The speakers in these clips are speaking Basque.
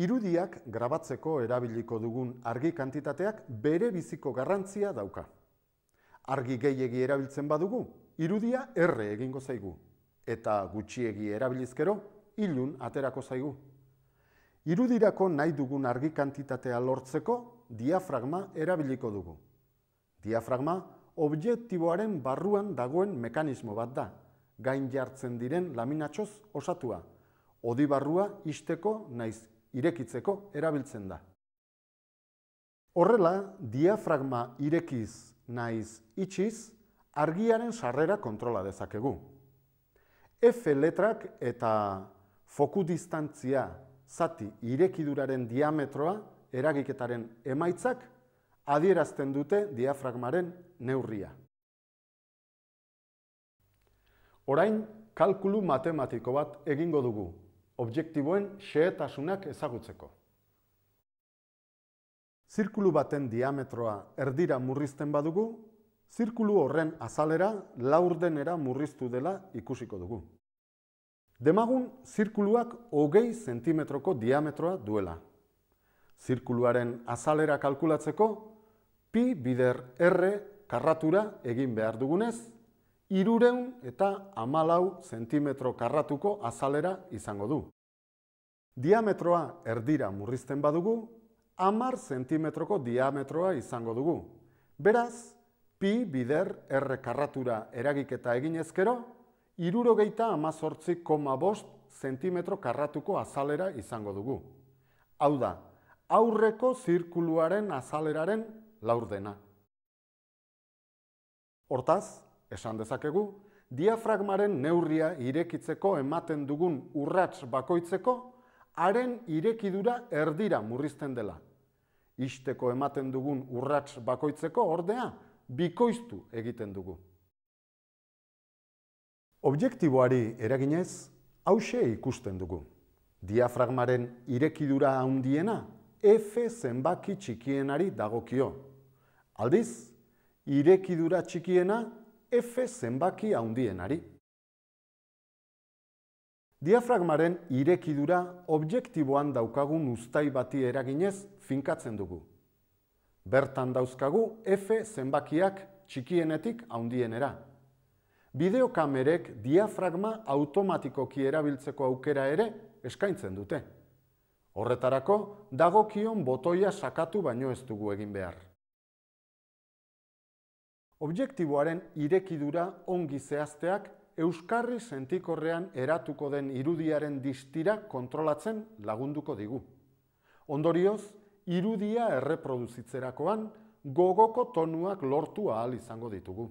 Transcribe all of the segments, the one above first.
Irudiak grabatzeko erabiliko dugun argi kantitateak bere biziko garrantzia dauka. Argi gehiegi erabiltzen badugu, irudia erre egingo zaigu, eta gutxiegi erabilizkero, ilun aterako zaigu. Irudirako nahi dugun argi kantitatea lortzeko, diafragma erabiliko dugu. Diafragma, objektiboaren barruan dagoen mekanismo bat da, gain jartzen diren laminatxoz osatua, odi barrua isteko naiz irekitzeko erabiltzen da. Horrela, diafragma irekiz naiz itxiz, argiaren sarrera kontrola dezakegu. F letrak eta foku distantzia zati irekiduraren diametroa eragiketaren emaitzak adierazten dute diafragmaren neurria. Orain, kalkulu matematiko bat egingo dugu objektiboen xehetasunak ezagutzeko. Zirkulu baten diametroa erdira murrizten badugu, zirkulu horren azalera laurdenera murriztu dela ikusiko dugu. Demagun, zirkuluak hogei zentimetroko diametroa duela. Zirkuluaren azalera kalkulatzeko, pi bider R karratura egin behar dugunez, irureun eta amalau zentimetro karratuko azalera izango du. Diametroa erdira murrizten badugu, amar zentimetroko diametroa izango dugu. Beraz, pi bider erre karratura eragiketa egin ezkero, iruro geita amazortzi koma bost zentimetro karratuko azalera izango dugu. Hau da, aurreko zirkuluaren azaleraren laurdena. Hortaz, Esan dezakegu, diafragmaren neurria irekitzeko ematen dugun urrats bakoitzeko, haren irekidura erdira murrizten dela. Isteko ematen dugun urrats bakoitzeko ordea, bikoiztu egiten dugu. Objektiboari eraginez, hause ikusten dugu. Diafragmaren irekidura handiena, F zenbaki txikienari dagokio. Aldiz, irekidura txikiena F zenbaki haundienari. Diafragmaren irekidura objektiboan daukagun ustai bati eraginez finkatzen dugu. Bertan dauzkagu F zenbakiak txikienetik haundienera. Bideokamerek diafragma automatikoki erabiltzeko aukera ere eskaintzen dute. Horretarako, dagokion botoia sakatu baino ez dugu egin behar. Objektiboaren irekidura ongi zehazteak Euskarri sentikorrean eratuko den irudiaren distira kontrolatzen lagunduko digu. Ondorioz, irudia erreproduzitzerakoan gogoko tonuak lortu ahal izango ditugu.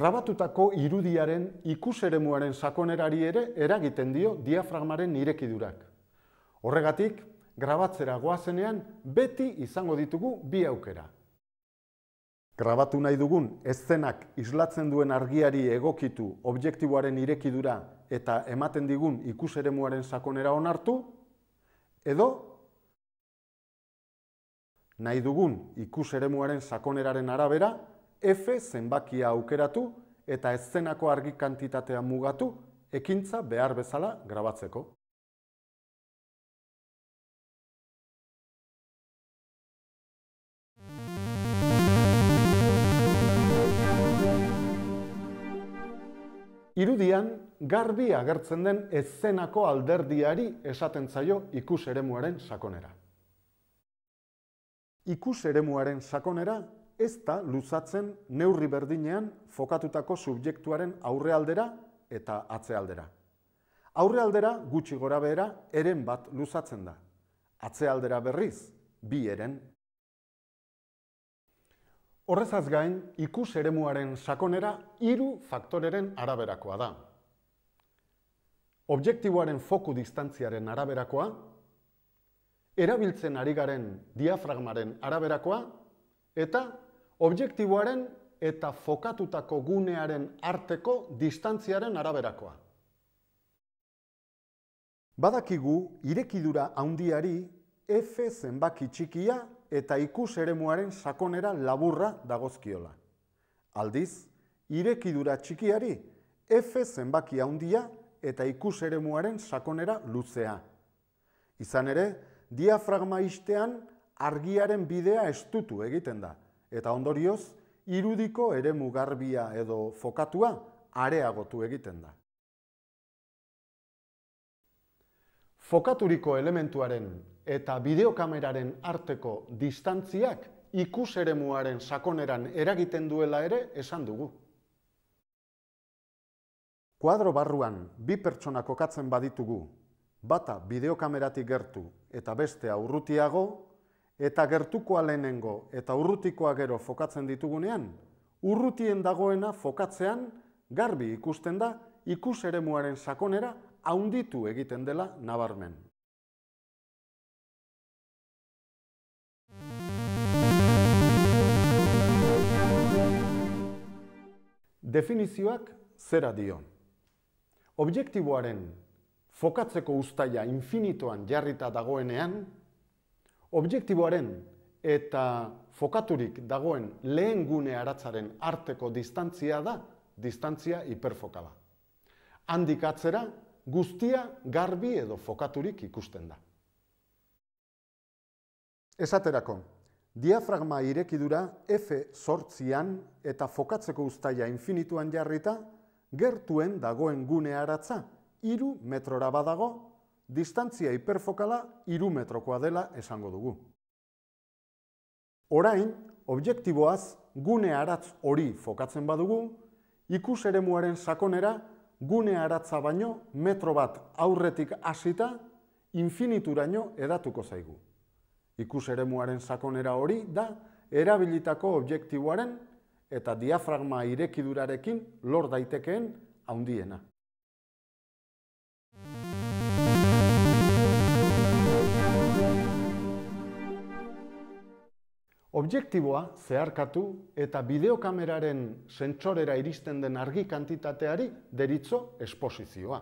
Grabatutako irudiaren ikuseremuaren sakonerari ere eragiten dio diafragmaren irekidurak. Horregatik, grabatzera goazenean beti izango ditugu bi aukera grabatu nahi dugun eszenak islatzen duen argiari egokitu objektiboaren irekidura eta ematen digun ikuseremuaren sakonera onartu edo nahi dugun ikuseremuaren sakoneraren arabera F zenbakia aukeratu eta eszenako argi kantitatea mugatu ekintza behar bezala grabatzeko irudian garbi agertzen den ezzenako alderdiari esaten zaio ikus ere sakonera. Ikus ere sakonera ez da luzatzen neurri berdinean fokatutako subjektuaren aurre eta atze aldera. Aurre aldera gutxi gora behera eren bat luzatzen da. Atze berriz, bi eren. Horrezaz gain, ikus eremuaren sakonera hiru faktoreren araberakoa da. Objektiboaren foku distantziaren araberakoa, erabiltzen ari garen diafragmaren araberakoa, eta objektiboaren eta fokatutako gunearen arteko distantziaren araberakoa. Badakigu irekidura handiari F zenbaki txikia eta ikus ere sakonera laburra dagozkiola. Aldiz, irekidura txikiari, F zenbaki handia eta ikus ere sakonera luzea. Izan ere, diafragma istean argiaren bidea estutu egiten da, eta ondorioz, irudiko ere mugarbia edo fokatua areagotu egiten da. Fokaturiko elementuaren eta bideokameraren arteko distantziak ikuseremuaren sakoneran eragiten duela ere esan dugu. Kuadro barruan bi pertsona kokatzen baditugu, bata bideokameratik gertu eta beste urrutiago, eta gertukoa lehenengo eta urrutikoa gero fokatzen ditugunean, urrutien dagoena fokatzean garbi ikusten da ikuseremuaren sakonera haunditu egiten dela nabarmen. definizioak zera dio. Objektiboaren fokatzeko ustaia infinitoan jarrita dagoenean, objektiboaren eta fokaturik dagoen lehen gune aratzaren arteko distantzia da, distantzia hiperfokala. Handik atzera, guztia garbi edo fokaturik ikusten da. Esaterako, Diafragma irekidura F sortzian eta fokatzeko ustaia infinituan jarrita, gertuen dagoen gune haratza, iru metrora badago, distantzia hiperfokala iru metrokoa dela esango dugu. Orain, objektiboaz gune haratz hori fokatzen badugu, ikus ere sakonera gune haratza baino metro bat aurretik hasita infinituraino edatuko zaigu ikus ere muaren sakonera hori da erabilitako objektiboaren eta diafragma irekidurarekin lor daitekeen haundiena. Objektiboa zeharkatu eta bideokameraren sentsorera iristen den argi kantitateari deritzo esposizioa.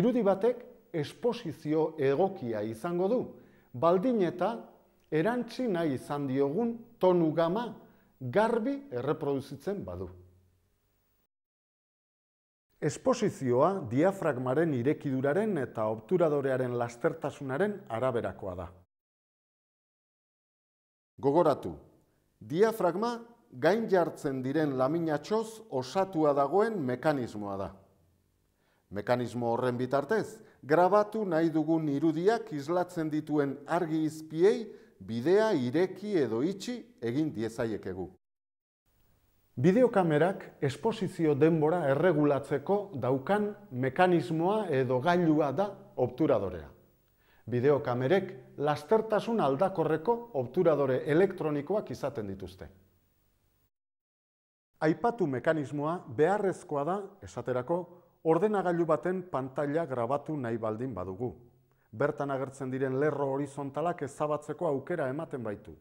Irudi batek esposizio egokia izango du baldin eta erantzi nahi izan diogun tonu gama garbi erreproduzitzen badu. Esposizioa diafragmaren irekiduraren eta obturadorearen lastertasunaren araberakoa da. Gogoratu, diafragma gain jartzen diren laminatxoz osatua dagoen mekanismoa da. Mekanismo horren bitartez, grabatu nahi dugun irudiak islatzen dituen argi izpiei bidea ireki edo itxi egin diezaiekegu. Bideokamerak esposizio denbora erregulatzeko daukan mekanismoa edo gailua da obturadorea. Bideokamerek lastertasun aldakorreko obturadore elektronikoak izaten dituzte. Aipatu mekanismoa beharrezkoa da, esaterako, ordenagailu baten pantaila grabatu nahi baldin badugu. Bertan agertzen diren lerro horizontalak ezabatzeko aukera ematen baitu.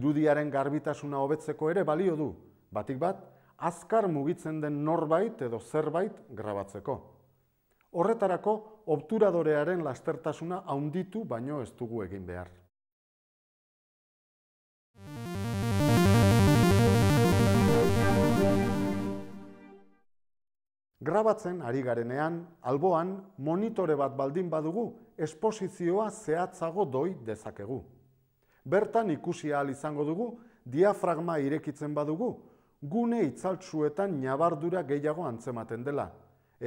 Irudiaren garbitasuna hobetzeko ere balio du, batik bat, azkar mugitzen den norbait edo zerbait grabatzeko. Horretarako, obturadorearen lastertasuna haunditu baino ez dugu egin behar. Grabatzen ari garenean, alboan, monitore bat baldin badugu, esposizioa zehatzago doi dezakegu. Bertan ikusi ahal izango dugu, diafragma irekitzen badugu, gune itzaltzuetan nabardura gehiago antzematen dela,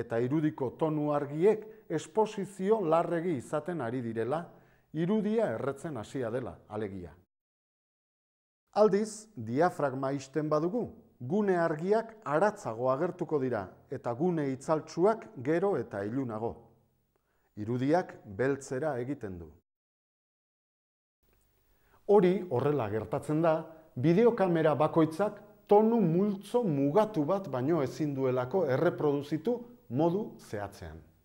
eta irudiko tonu argiek esposizio larregi izaten ari direla, irudia erretzen hasia dela, alegia. Aldiz, diafragma izten badugu, gune argiak aratzago agertuko dira eta gune itzaltsuak gero eta ilunago. Irudiak beltzera egiten du. Hori horrela gertatzen da, bideokamera bakoitzak tonu multzo mugatu bat baino ezin duelako erreproduzitu modu zehatzean.